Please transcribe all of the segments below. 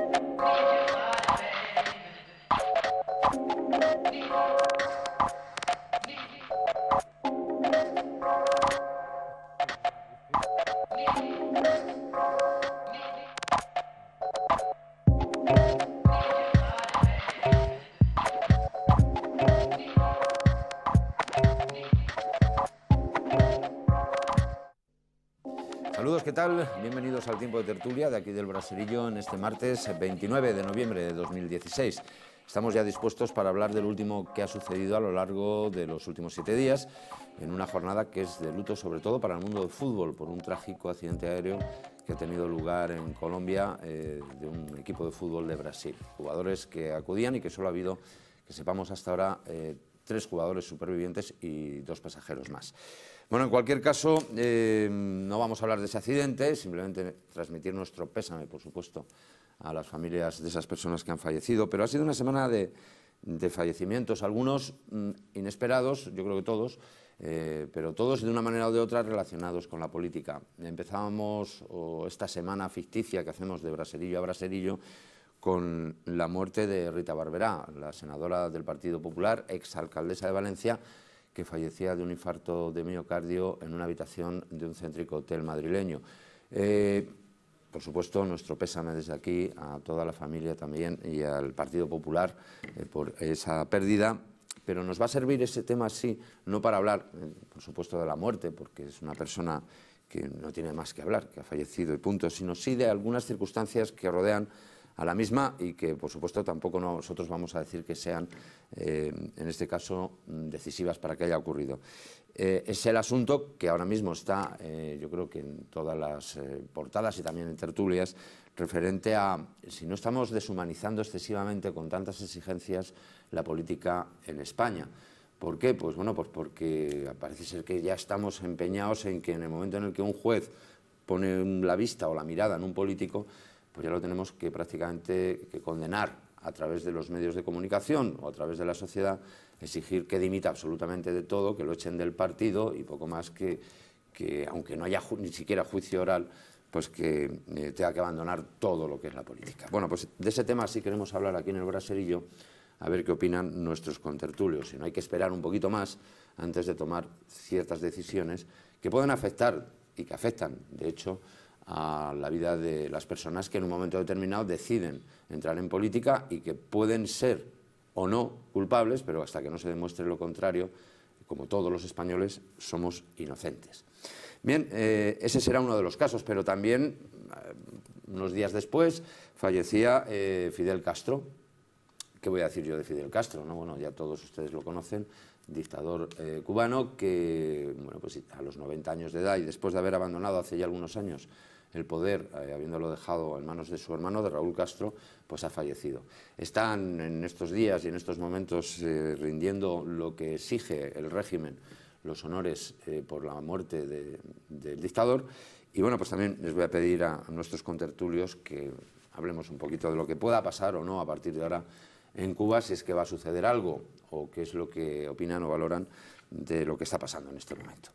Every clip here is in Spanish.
Thank you. Bienvenidos al tiempo de tertulia de aquí del Brasilillo en este martes 29 eh, de noviembre de 2016. Estamos ya dispuestos para hablar del último que ha sucedido a lo largo de los últimos siete días, en una jornada que es de luto sobre todo para el mundo del fútbol, por un trágico accidente aéreo que ha tenido lugar en Colombia eh, de un equipo de fútbol de Brasil. Jugadores que acudían y que solo ha habido, que sepamos hasta ahora, eh, tres jugadores supervivientes y dos pasajeros más. Bueno, en cualquier caso, em, no vamos a hablar de ese accidente, simplemente transmitir nuestro pésame, por supuesto, a las familias de esas personas que han fallecido, pero ha sido una semana de, de fallecimientos, algunos mm, inesperados, yo creo que todos, eh, pero todos de una manera o de otra relacionados con la política. Empezábamos esta semana ficticia que hacemos de braserillo a braserillo con la muerte de Rita Barberá, la senadora del Partido Popular, exalcaldesa de Valencia, que fallecía de un infarto de miocardio en una habitación de un céntrico hotel madrileño. Eh, por supuesto, nuestro pésame desde aquí a toda la familia también y al Partido Popular eh, por esa pérdida. Pero nos va a servir ese tema, sí, no para hablar, eh, por supuesto, de la muerte, porque es una persona que no tiene más que hablar, que ha fallecido y punto, sino sí de algunas circunstancias que rodean a la misma y que, por supuesto, tampoco nosotros vamos a decir que sean, eh, en este caso, mm, decisivas para que haya ocurrido. Eh, es el asunto que ahora mismo está, eh, yo creo que en todas las portadas y también en tertulias, referente a si no estamos deshumanizando excesivamente con tantas exigencias la política en España. ¿Por qué? Pues bueno, pues porque parece ser que ya estamos empeñados en que en el momento en el que un juez pone la vista o la mirada en un político, pues ya lo tenemos que prácticamente que condenar a través de los medios de comunicación o a través de la sociedad, exigir que dimita absolutamente de todo, que lo echen del partido y poco más que, que aunque no haya ni siquiera juicio oral, pues que eh, tenga que abandonar todo lo que es la política. Bueno, pues de ese tema sí queremos hablar aquí en el Braserillo, a ver qué opinan nuestros contertulios. Si no, hay que esperar un poquito más antes de tomar ciertas decisiones que pueden afectar y que afectan, de hecho, a la vida de las personas que en un momento determinado deciden entrar en política y que pueden ser o no culpables, pero hasta que no se demuestre lo contrario, como todos los españoles, somos inocentes. Bien, eh, ese será uno de los casos, pero también, eh, unos días después, fallecía eh, Fidel Castro. ¿Qué voy a decir yo de Fidel Castro? No? Bueno, ya todos ustedes lo conocen dictador eh, cubano que bueno, pues a los 90 años de edad y después de haber abandonado hace ya algunos años el poder, eh, habiéndolo dejado en manos de su hermano, de Raúl Castro, pues ha fallecido. Están en estos días y en estos momentos eh, rindiendo lo que exige el régimen, los honores por la muerte del dictador. Y bueno, pues también les voy a pedir a nuestros contertulios que hablemos un poquito de lo que pueda pasar o no a partir de ahora en Cuba si es que va a suceder algo o qué es lo que opinan o valoran de lo que está pasando en este momento.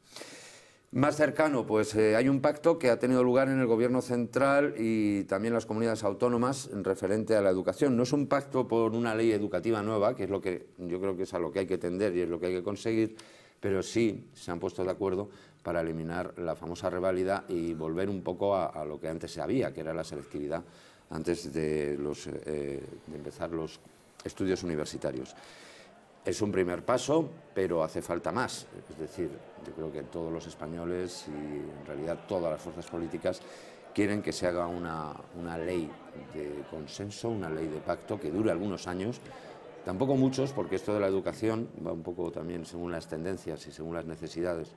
Más cercano, pues eh, hay un pacto que ha tenido lugar en el Gobierno central y también las comunidades autónomas referente a la educación. No es un pacto por una ley educativa nueva, que es lo que yo creo que es a lo que hay que tender y es lo que hay que conseguir, pero sí se han puesto de acuerdo para eliminar la famosa reválida y volver un poco a, lo que antes se había, que era la selectividad antes de, los, eh, de empezar los estudios universitarios. Es un primer paso, pero hace falta más. Es decir, yo creo que todos los españoles y en realidad todas las fuerzas políticas quieren que se haga una, ley de consenso, una ley de pacto que dure algunos años, tampoco muchos, porque esto de la educación va un poco también según las tendencias y según las necesidades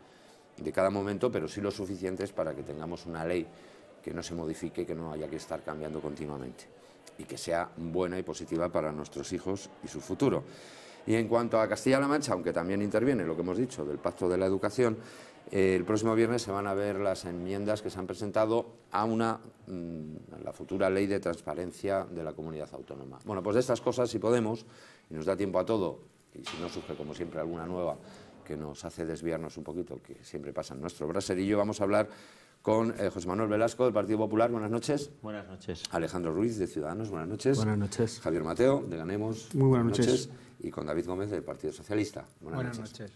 de cada momento, pero sí lo suficientes para que tengamos una ley que no se modifique, que no haya que estar cambiando continuamente y que sea buena y positiva para nuestros hijos y su futuro. Y en cuanto a Castilla-La Mancha, aunque también interviene lo que hemos dicho del Pacto de la Educación, eh, el próximo viernes se van a ver las enmiendas que se han presentado a una, mm, la futura ley de transparencia de la comunidad autónoma. Bueno, pues de estas cosas, si podemos, y nos da tiempo a todo, y si no surge, como siempre, alguna nueva que nos hace desviarnos un poquito, que siempre pasa en nuestro braserillo, vamos a hablar con eh, José Manuel Velasco del Partido Popular. Buenas noches. Buenas noches. Alejandro Ruiz de Ciudadanos. Buenas noches. Buenas noches. Javier Mateo de Ganemos. Muy buenas, noches. Y con David Gómez del Partido Socialista. Buenas, noches.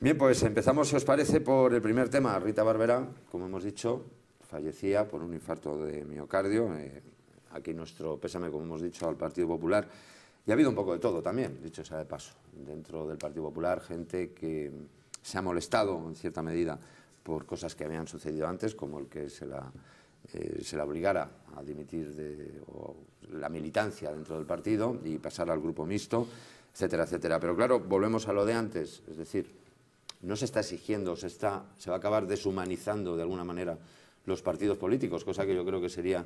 Bien, pues empezamos, si os parece, por el primer tema. Rita Barbera, como hemos dicho, fallecía por un infarto de miocardio. Eh, aquí nuestro pésame, como hemos dicho, al Partido Popular. Y ha habido un poco de todo también, dicho sea de paso, dentro del Partido Popular, gente que se ha molestado en cierta medida por cosas que habían sucedido antes, como el que se la, eh, obligara a dimitir de la militancia dentro del partido y pasar al grupo mixto, etcétera, etcétera. Pero claro, volvemos a lo de antes, es decir, no se está exigiendo, se, está, se va a acabar deshumanizando de alguna manera los partidos políticos, cosa que yo creo que sería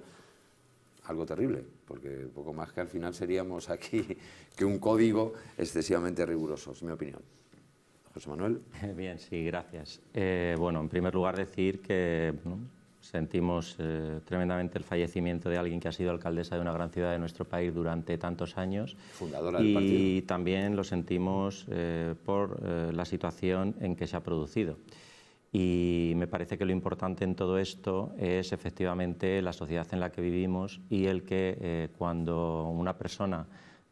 algo terrible, porque poco más que al final seríamos aquí que un código excesivamente riguroso, es mi opinión. José Manuel. Bien, sí, gracias. Eh, bueno, en primer lugar decir que sentimos eh, tremendamente el fallecimiento de alguien que ha sido alcaldesa de una gran ciudad de nuestro país durante tantos años. Fundadora del partido. Y también lo sentimos eh, por la situación en que se ha producido. Y me parece que lo importante en todo esto es efectivamente la sociedad en la que vivimos y el que cuando una persona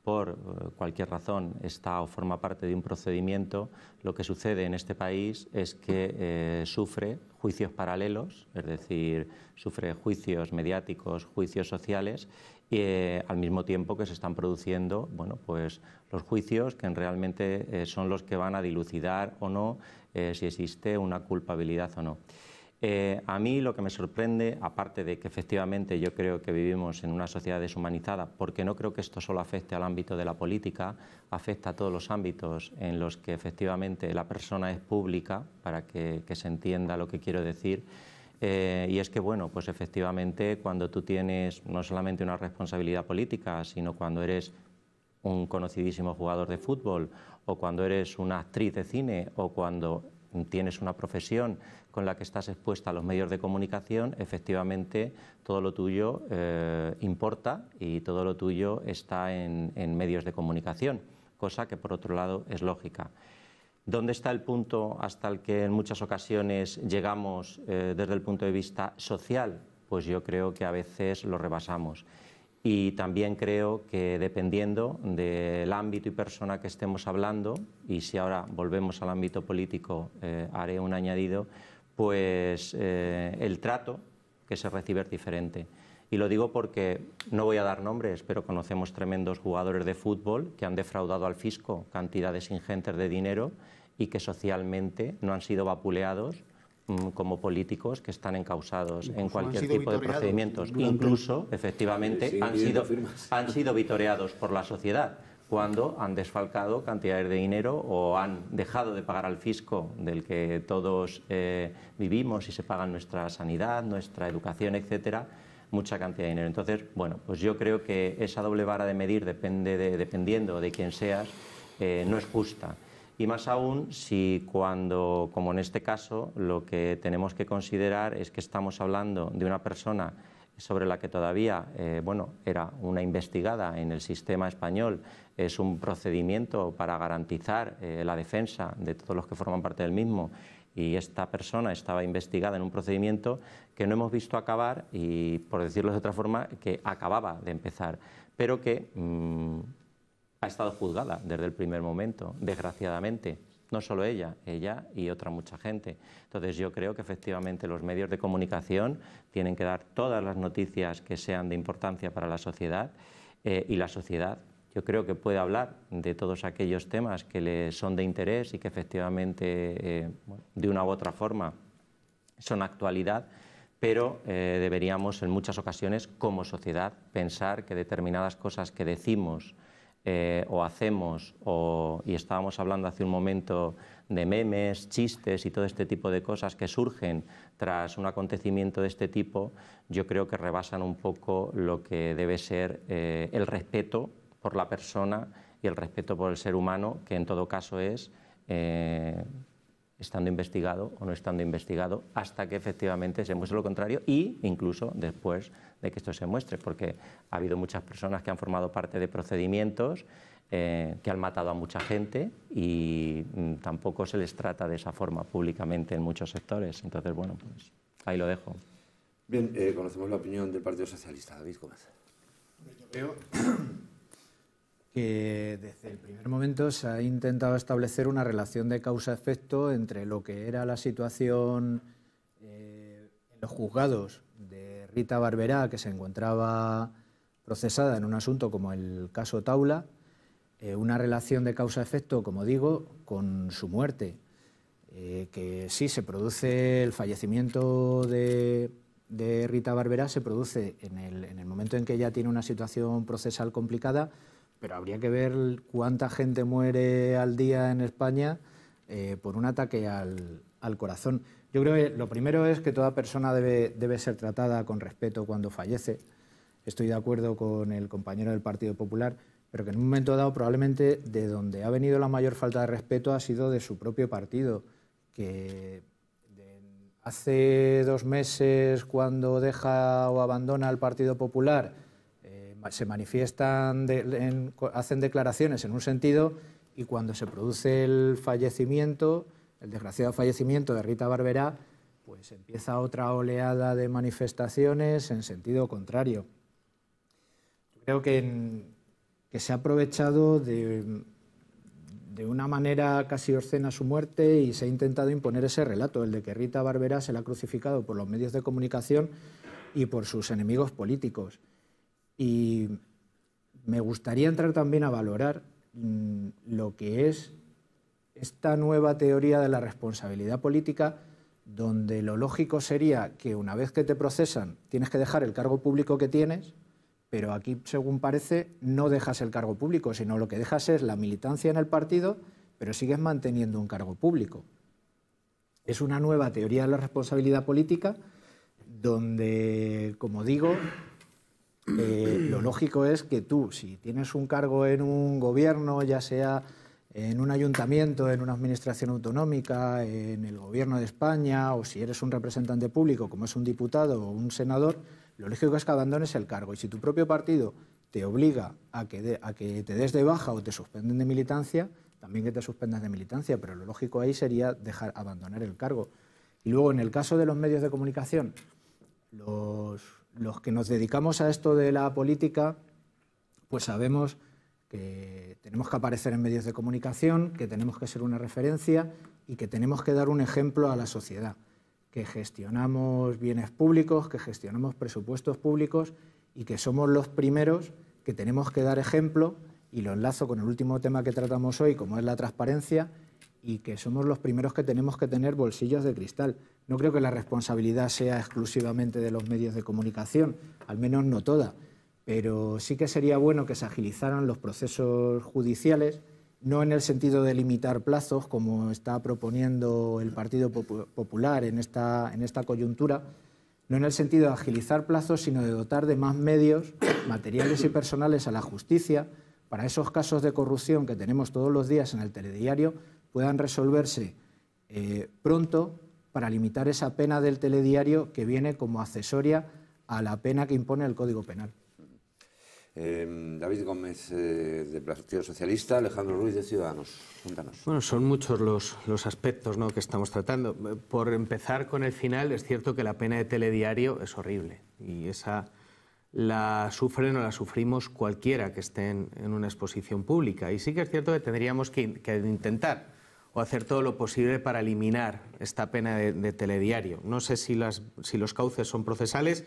por eh, cualquier razón está o forma parte de un procedimiento, lo que sucede en este país es que eh, sufre juicios paralelos, es decir, sufre juicios mediáticos, juicios sociales, y eh, al mismo tiempo que se están produciendo bueno, pues, los juicios que realmente son los que van a dilucidar o no si existe una culpabilidad o no. Eh, a mí lo que me sorprende, aparte de que efectivamente yo creo que vivimos en una sociedad deshumanizada, porque no creo que esto solo afecte al ámbito de la política, afecta a todos los ámbitos en los que efectivamente la persona es pública, para que, se entienda lo que quiero decir. Eh, y es que, bueno, pues efectivamente cuando tú tienes no solamente una responsabilidad política, sino cuando eres un conocidísimo jugador de fútbol o cuando eres una actriz de cine o cuando tienes una profesión con la que estás expuesta a los medios de comunicación, efectivamente todo lo tuyo eh, importa y todo lo tuyo está en, medios de comunicación, cosa que por otro lado es lógica. ¿Dónde está el punto hasta el que en muchas ocasiones llegamos eh, desde el punto de vista social? Pues yo creo que a veces lo rebasamos. Y también creo que dependiendo del ámbito y persona que estemos hablando, y si ahora volvemos al ámbito político, eh, haré un añadido, pues eh, el trato que se recibe es diferente. Y lo digo porque no voy a dar nombres, pero conocemos tremendos jugadores de fútbol que han defraudado al fisco cantidades ingentes de dinero y que socialmente no han sido vapuleados Mm, como políticos que están encausados en cualquier tipo de procedimientos. Incluso, efectivamente, han, sido, han sido vitoreados por la sociedad cuando han desfalcado cantidades de dinero o han dejado de pagar al fisco del que todos eh, vivimos y se pagan nuestra sanidad, nuestra educación, etcétera, mucha cantidad de dinero. Entonces, bueno, pues yo creo que esa doble vara de medir depende dependiendo de quién seas, eh, no es justa y más aún si cuando, como en este caso, lo que tenemos que considerar es que estamos hablando de una persona sobre la que todavía eh, bueno, era una investigada en el sistema español, es un procedimiento para garantizar eh, la defensa de todos los que forman parte del mismo y esta persona estaba investigada en un procedimiento que no hemos visto acabar y, por decirlo de otra forma, que acababa de empezar, pero que... Mm, ha estado juzgada desde el primer momento, desgraciadamente. No solo ella, ella y otra mucha gente. Entonces yo creo que efectivamente los medios de comunicación tienen que dar todas las noticias que sean de importancia para la sociedad eh, y la sociedad yo creo que puede hablar de todos aquellos temas que le son de interés y que efectivamente eh, de una u otra forma son actualidad, pero eh, deberíamos en muchas ocasiones como sociedad pensar que determinadas cosas que decimos eh, o hacemos, y estábamos hablando hace un momento de memes, chistes y todo este tipo de cosas que surgen tras un acontecimiento de este tipo, yo creo que rebasan un poco lo que debe ser eh, el respeto por la persona y el respeto por el ser humano, que en todo caso es eh, estando investigado o no estando investigado, hasta que efectivamente se muestre lo contrario y incluso después de que esto se muestre, porque ha habido muchas personas que han formado parte de procedimientos eh, que han matado a mucha gente y mm, tampoco se les trata de esa forma públicamente en muchos sectores. Entonces, bueno, pues ahí lo dejo. Bien, eh, conocemos la opinión del Partido Socialista. David Gómez que desde el primer momento se ha intentado establecer una relación de causa-efecto entre lo que era la situación eh, en los juzgados de Rita Barberá, que se encontraba procesada en un asunto como el caso Taula, eh, una relación de causa-efecto, como digo, con su muerte, eh, que sí se produce el fallecimiento de, Rita Barberá, se produce en el momento en que ella tiene una situación procesal complicada, pero habría que ver cuánta gente muere al día en España eh, por un ataque al, corazón. Yo creo que lo primero es que toda persona debe, debe ser tratada con respeto cuando fallece. Estoy de acuerdo con el compañero del Partido Popular, pero que en un momento dado probablemente de donde ha venido la mayor falta de respeto ha sido de su propio partido, que hace dos meses cuando deja o abandona el Partido Popular, se manifiestan, hacen declaraciones en un sentido y cuando se produce el fallecimiento, el desgraciado fallecimiento de Rita Barberá, pues empieza otra oleada de manifestaciones en sentido contrario. Creo que, que se ha aprovechado de, de una manera casi obscena su muerte y se ha intentado imponer ese relato, el de que Rita Barberá se la ha crucificado por los medios de comunicación y por sus enemigos políticos. Y me gustaría entrar también a valorar mm, lo que es esta nueva teoría de la responsabilidad política, donde lo lógico sería que una vez que te procesan tienes que dejar el cargo público que tienes, pero aquí, según parece, no dejas el cargo público, sino lo que dejas es la militancia en el partido, pero sigues manteniendo un cargo público. Es una nueva teoría de la responsabilidad política donde, como digo, eh, lo lógico es que tú, si tienes un cargo en un gobierno, ya sea en un ayuntamiento, en una administración autonómica, en el gobierno de España, o si eres un representante público, como es un diputado o un senador, lo lógico es que abandones el cargo. Y si tu propio partido te obliga a que, a que te des de baja o te suspenden de militancia, también que te suspendas de militancia, pero lo lógico ahí sería dejar abandonar el cargo. Y luego, en el caso de los medios de comunicación, los los que nos dedicamos a esto de la política, pues sabemos que tenemos que aparecer en medios de comunicación, que tenemos que ser una referencia y que tenemos que dar un ejemplo a la sociedad, que gestionamos bienes públicos, que gestionamos presupuestos públicos y que somos los primeros que tenemos que dar ejemplo, y lo enlazo con el último tema que tratamos hoy, como es la transparencia, y que somos los primeros que tenemos que tener bolsillos de cristal. No creo que la responsabilidad sea exclusivamente de los medios de comunicación, al menos no toda, pero sí que sería bueno que se agilizaran los procesos judiciales, no en el sentido de limitar plazos, como está proponiendo el Partido Popular en esta, en esta coyuntura, no en el sentido de agilizar plazos, sino de dotar de más medios materiales y personales a la justicia para esos casos de corrupción que tenemos todos los días en el telediario puedan resolverse eh, pronto para limitar esa pena del telediario que viene como accesoria a la pena que impone el Código Penal. Eh, David Gómez, de eh, del Socialista, Alejandro Ruiz, de Ciudadanos. Bueno, son muchos los, los aspectos ¿no? que estamos tratando. Por empezar con el final, es cierto que la pena de telediario es horrible y esa la sufren o la sufrimos cualquiera que esté en, en una exposición pública. Y sí que es cierto que tendríamos que, que intentar o hacer todo lo posible para eliminar esta pena de, telediario. No sé si, los cauces son procesales,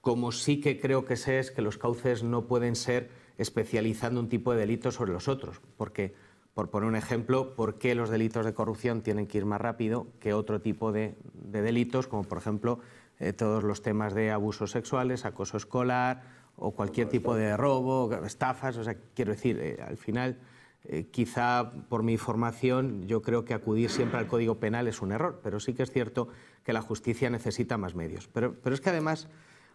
como sí que creo que sé es que los cauces no pueden ser especializando un tipo de delito sobre los otros, porque, por poner un ejemplo, ¿por qué los delitos de corrupción tienen que ir más rápido que otro tipo de, delitos, como por ejemplo eh, todos los temas de abusos sexuales, acoso escolar o cualquier tipo de robo, estafas? O sea, quiero decir, eh, al final... Eh, quizá por mi formación yo creo que acudir siempre al Código Penal es un error, pero sí que es cierto que la justicia necesita más medios. Pero, es que además,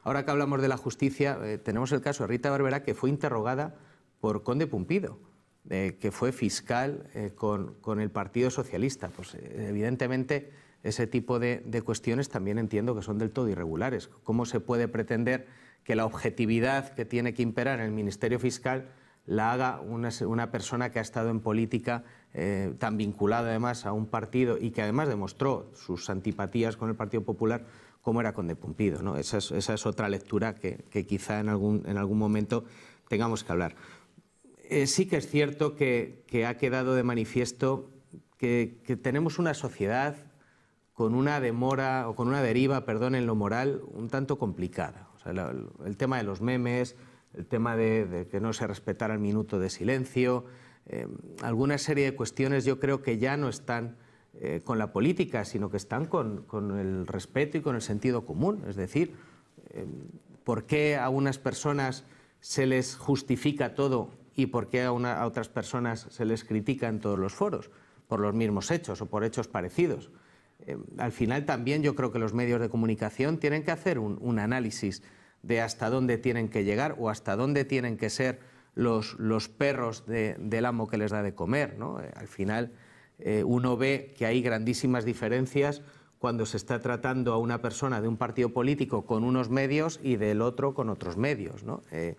ahora que hablamos de la justicia, eh, tenemos el caso de Rita Barbera, que fue interrogada por Conde Pumpido, eh, que fue fiscal con, el Partido Socialista. Pues evidentemente ese tipo de, de cuestiones también entiendo que son del todo irregulares. ¿Cómo se puede pretender que la objetividad que tiene que imperar en el Ministerio Fiscal la haga una, persona que ha estado en política eh, tan vinculada además a un partido y que además demostró sus antipatías con el Partido Popular como era con De ¿no? Esa, es, otra lectura que, quizá en algún, momento tengamos que hablar. Eh, sí que es cierto que, ha quedado de manifiesto que, tenemos una sociedad con una demora o con una deriva, perdón, en lo moral un tanto complicada. sea, el tema de los memes, el tema de, que no se respetara el minuto de silencio, eh, alguna serie de cuestiones yo creo que ya no están eh, con la política, sino que están con, el respeto y con el sentido común. Es decir, eh, ¿por qué a unas personas se les justifica todo y por qué a, otras personas se les critica en todos los foros? Por los mismos hechos o por hechos parecidos. al final también yo creo que los medios de comunicación tienen que hacer un análisis de hasta dónde tienen que llegar o hasta dónde tienen que ser los, perros del amo que les da de comer. Eh, al final eh, uno ve que hay grandísimas diferencias cuando se está tratando a una persona de un partido político con unos medios y del otro con otros medios. Eh,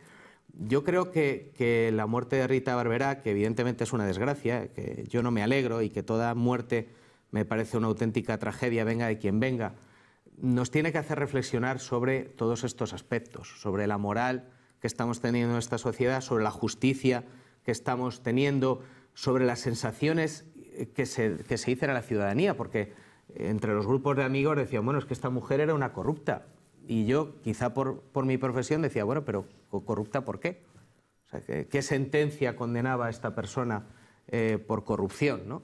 yo creo que, que, la muerte de Rita Barberá, que evidentemente es una desgracia, que yo no me alegro y que toda muerte me parece una auténtica tragedia, venga de quien venga, nos tiene que hacer reflexionar sobre todos estos aspectos, sobre la moral que estamos teniendo en esta sociedad, sobre la justicia que estamos teniendo, sobre las sensaciones que se, que a la ciudadanía, porque entre los grupos de amigos decían, bueno, es que esta mujer era una corrupta. Y yo, quizá por, por mi profesión, decía, bueno, pero corrupta por qué? ¿qué, sentencia condenaba a esta persona eh, por corrupción? ¿no?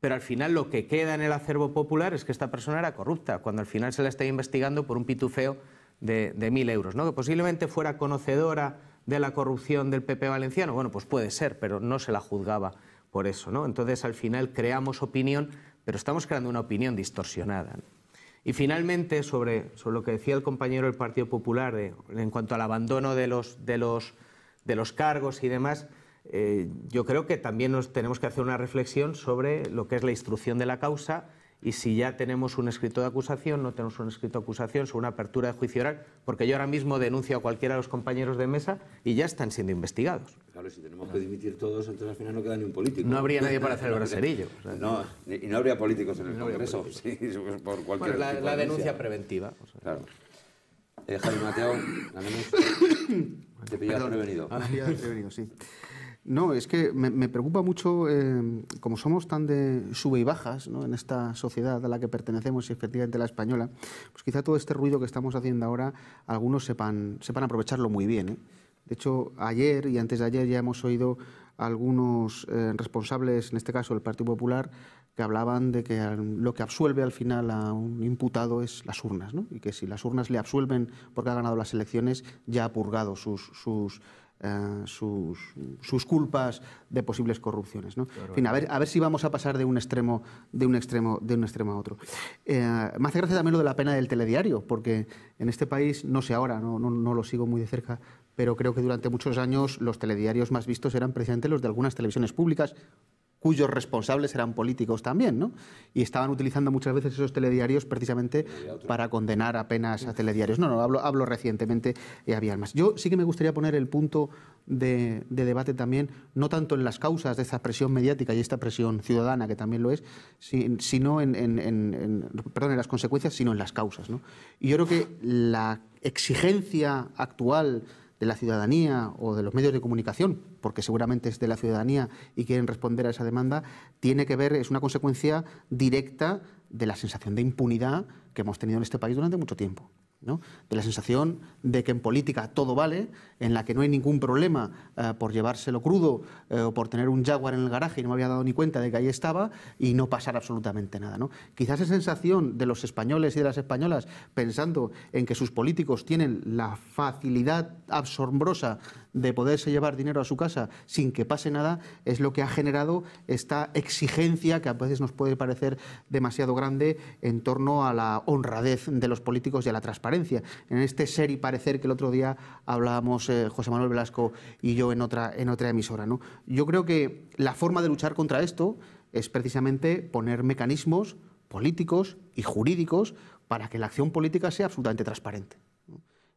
pero al final lo que queda en el acervo popular es que esta persona era corrupta, cuando al final se la está investigando por un pitufeo de, mil euros, ¿no? que posiblemente fuera conocedora de la corrupción del PP valenciano, bueno, pues puede ser, pero no se la juzgaba por eso. ¿no? Entonces al final creamos opinión, pero estamos creando una opinión distorsionada. Y finalmente, sobre, lo que decía el compañero del Partido Popular en cuanto al abandono de los cargos y demás, eh, yo creo que también nos tenemos que hacer una reflexión sobre lo que es la instrucción de la causa y si ya tenemos un escrito de acusación, no tenemos un escrito de acusación, sobre una apertura de juicio oral, porque yo ahora mismo denuncio a cualquiera de los compañeros de mesa y ya están siendo investigados. Claro, si tenemos que dimitir todos, entonces al final no queda ni un político. No habría nadie para hacer el braserillo. no, y no habría políticos en el Congreso, cualquier la, denuncia preventiva. Claro. Eh, Javi Mateo, ¿la menos? Te pillas ah, sí. No, es que me, preocupa mucho, em, como somos tan de sube y bajas en esta sociedad a la que pertenecemos y efectivamente la española, pues quizá todo este ruido que estamos haciendo ahora, algunos sepan, sepan aprovecharlo muy bien. ¿eh? De hecho, ayer y antes de ayer ya hemos oído algunos eh, responsables, en este caso el Partido Popular, que hablaban de que lo que absuelve al final a un imputado es las urnas, ¿no? y que si las urnas le absuelven porque ha ganado las elecciones, ya ha purgado sus, sus eh, sus, sus, culpas de posibles corrupciones. a ver, a ver si vamos a pasar de un extremo, de un extremo, de un extremo a otro. Eh, me hace gracia también lo de la pena del telediario, porque en este país, no sé ahora, no, no, no lo sigo muy de cerca, pero creo que durante muchos años los telediarios más vistos eran precisamente los de algunas televisiones públicas, cuyos responsables eran políticos también, ¿no? Y estaban utilizando muchas veces esos telediarios precisamente para condenar apenas a telediarios. No, no, hablo, hablo recientemente y eh, había más. Yo sí que me gustaría poner el punto de, debate también, no tanto en las causas de esta presión mediática y esta presión ciudadana, que también lo es, sino en, perdón, en las consecuencias, sino en las causas, ¿no? Y yo creo que la exigencia actual de la ciudadanía o de los medios de comunicación, porque seguramente es de la ciudadanía y quieren responder a esa demanda, tiene que ver, es una consecuencia directa de la sensación de impunidad que hemos tenido en este país durante mucho tiempo. de la sensación de que en política todo vale, en la que no hay ningún problema eh, por llevárselo crudo eh, o por tener un jaguar en el garaje y no me había dado ni cuenta de que ahí estaba y no pasar absolutamente nada. ¿no? Quizás esa sensación de los españoles y de las españolas pensando en que sus políticos tienen la facilidad absorbrosa de poderse llevar dinero a su casa sin que pase nada es lo que ha generado esta exigencia que a veces nos puede parecer demasiado grande en torno a la honradez de los políticos y a la transparencia. En este ser y parecer que el otro día hablábamos eh, José Manuel Velasco y yo en otra, en otra emisora. ¿no? Yo creo que la forma de luchar contra esto es precisamente poner mecanismos políticos y jurídicos para que la acción política sea absolutamente transparente.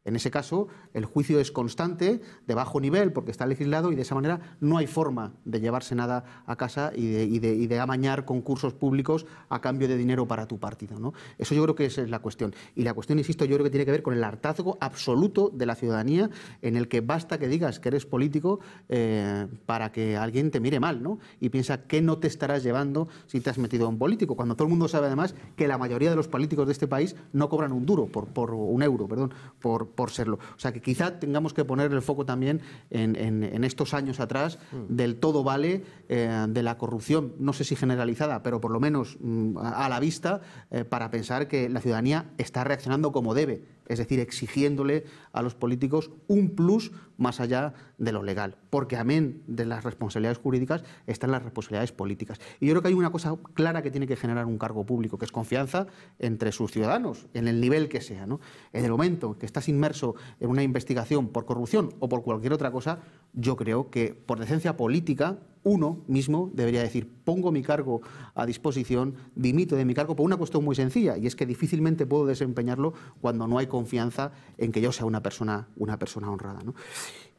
En ese caso, el juicio es constante, de bajo nivel, porque está legislado y de esa manera no hay forma de llevarse nada a casa y de, amañar concursos públicos a cambio de dinero para tu partido. ¿no? Eso yo creo que es la cuestión. Y la cuestión, insisto, yo creo que tiene que ver con el hartazgo absoluto de la ciudadanía en el que basta que digas que eres político eh, para que alguien te mire mal ¿no? y piensa que no te estarás llevando si te has metido en político, cuando todo el mundo sabe además que la mayoría de los políticos de este país no cobran un duro, por, por un euro, perdón, por por, serlo. O sea que quizá tengamos que poner el foco también en, estos años atrás mm. del todo vale eh, de la corrupción, no sé si generalizada, pero por lo menos mm, a, la vista, eh, para pensar que la ciudadanía está reaccionando como debe es decir, exigiéndole a los políticos un plus más allá de lo legal, porque amén de las responsabilidades jurídicas están las responsabilidades políticas. Y yo creo que hay una cosa clara que tiene que generar un cargo público, que es confianza entre sus ciudadanos, en el nivel que sea. ¿no? En el momento que estás inmerso en una investigación por corrupción o por cualquier otra cosa, yo creo que por decencia política uno mismo debería decir, pongo mi cargo a disposición, dimito de mi cargo por una cuestión muy sencilla, y es que difícilmente puedo desempeñarlo cuando no hay confianza en que yo sea una persona, una persona honrada.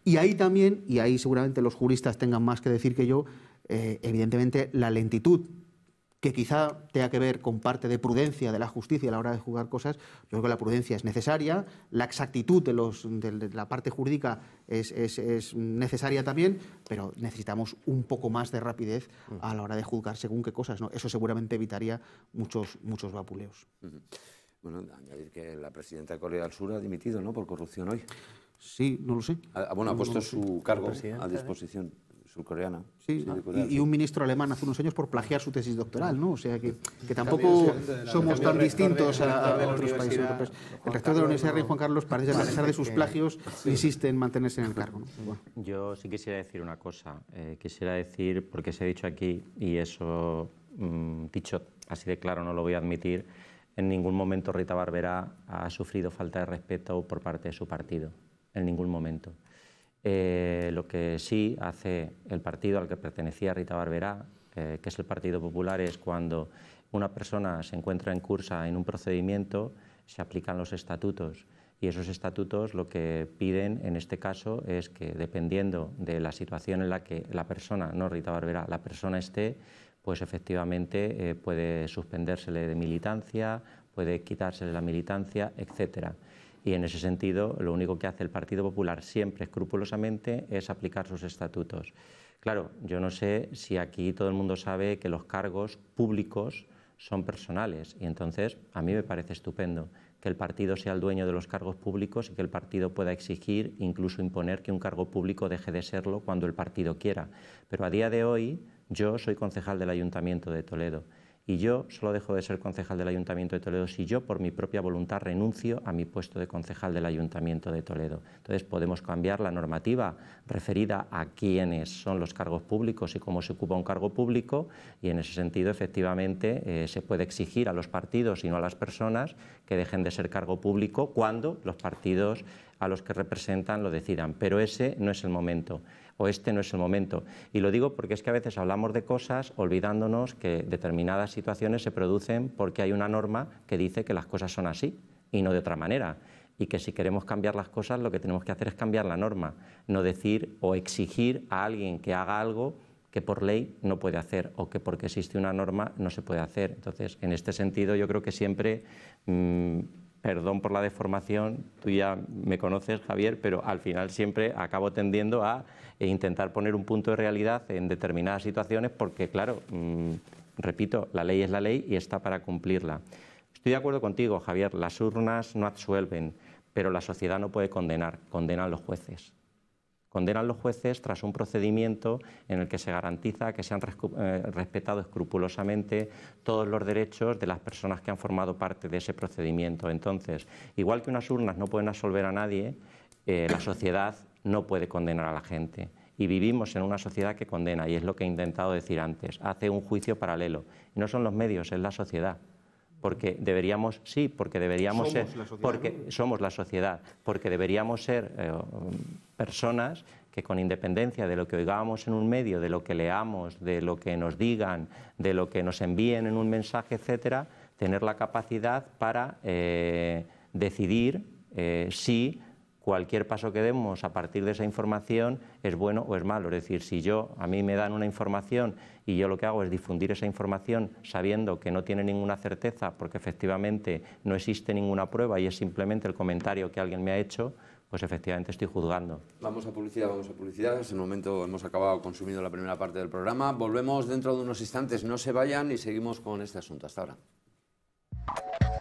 Y ahí también, y ahí seguramente los juristas tengan más que decir que yo, eh, evidentemente la lentitud que quizá tenga que ver con parte de prudencia de la justicia a la hora de juzgar cosas, yo creo que la prudencia es necesaria, la exactitud de, los, de, la parte jurídica es, necesaria también, pero necesitamos un poco más de rapidez a la hora de juzgar según qué cosas. ¿no? Eso seguramente evitaría muchos, muchos vapuleos. Bueno, añadir que la presidenta de Corea del Sur ha dimitido ¿no? por corrupción hoy. Sí, no lo sé. bueno, ha puesto su cargo a disposición surcoreana. Sí, y, un ministro alemán hace unos años por plagiar su tesis doctoral, ¿no? O sea, que, tampoco somos tan distintos a, otros países El rector de la Universidad Rey Juan Carlos parece que a pesar de sus plagios insiste en mantenerse en el cargo. Yo sí quisiera decir una cosa. Eh, quisiera decir, porque se ha dicho aquí, y eso mm, dicho así de claro no lo voy a admitir, en ningún momento Rita Barberá ha sufrido falta de respeto por parte de su partido. En ningún momento. Eh, lo que sí hace el partido al que pertenecía Rita Barberá, eh, que es el Partido Popular, es cuando una persona se encuentra en cursa en un procedimiento, se aplican los estatutos. Y esos estatutos lo que piden en este caso es que, dependiendo de la situación en la que la persona, no Rita Barberá, la persona esté, pues efectivamente eh, puede suspendérsele de militancia, puede quitársele la militancia, etcétera y en ese sentido lo único que hace el Partido Popular siempre escrupulosamente es aplicar sus estatutos. Claro, yo no sé si aquí todo el mundo sabe que los cargos públicos son personales y entonces a mí me parece estupendo que el partido sea el dueño de los cargos públicos y que el partido pueda exigir, incluso imponer, que un cargo público deje de serlo cuando el partido quiera. Pero a día de hoy yo soy concejal del Ayuntamiento de Toledo y yo solo dejo de ser concejal del Ayuntamiento de Toledo si yo por mi propia voluntad renuncio a mi puesto de concejal del Ayuntamiento de Toledo. Entonces podemos cambiar la normativa referida a quiénes son los cargos públicos y cómo se ocupa un cargo público y en ese sentido efectivamente eh, se puede exigir a los partidos y no a las personas que dejen de ser cargo público cuando los partidos a los que representan lo decidan. Pero ese no es el momento o este no es el momento. Y lo digo porque es que a veces hablamos de cosas olvidándonos que determinadas situaciones se producen porque hay una norma que dice que las cosas son así y no de otra manera. Y que si queremos cambiar las cosas lo que tenemos que hacer es cambiar la norma, no decir o exigir a alguien que haga algo que por ley no puede hacer o que porque existe una norma no se puede hacer. Entonces, en este sentido, yo creo que siempre mm, perdón por la deformación, tú ya me conoces, Javier, pero al final siempre acabo tendiendo a intentar poner un punto de realidad en determinadas situaciones porque, claro, mm, repito, la ley es la ley y está para cumplirla. Estoy de acuerdo contigo, Javier, las urnas no absuelven, pero la sociedad no puede condenar, condenan los jueces condenan los jueces tras un procedimiento en el que se garantiza que se han eh, respetado escrupulosamente todos los derechos de las personas que han formado parte de ese procedimiento. Entonces, igual que unas urnas no pueden absolver a nadie, eh, la sociedad no puede condenar a la gente. Y vivimos en una sociedad que condena, y es lo que he intentado decir antes, hace un juicio paralelo. no son los medios, es la sociedad porque deberíamos, sí, porque deberíamos ser, porque somos la sociedad, porque deberíamos ser eh, personas que con independencia de lo que oigamos en un medio, de lo que leamos, de lo que nos digan, de lo que nos envíen en un mensaje, etcétera, tener la capacidad para eh, decidir eh, si cualquier paso que demos a partir de esa información es bueno o es malo. Es decir, si yo a mí me dan una información y yo lo que hago es difundir esa información sabiendo que no tiene ninguna certeza porque efectivamente no existe ninguna prueba y es simplemente el comentario que alguien me ha hecho, pues efectivamente estoy juzgando. Vamos a publicidad, vamos a publicidad. En ese momento hemos acabado consumido la primera parte del programa. Volvemos dentro de unos instantes. No se vayan y seguimos con este asunto. Hasta ahora.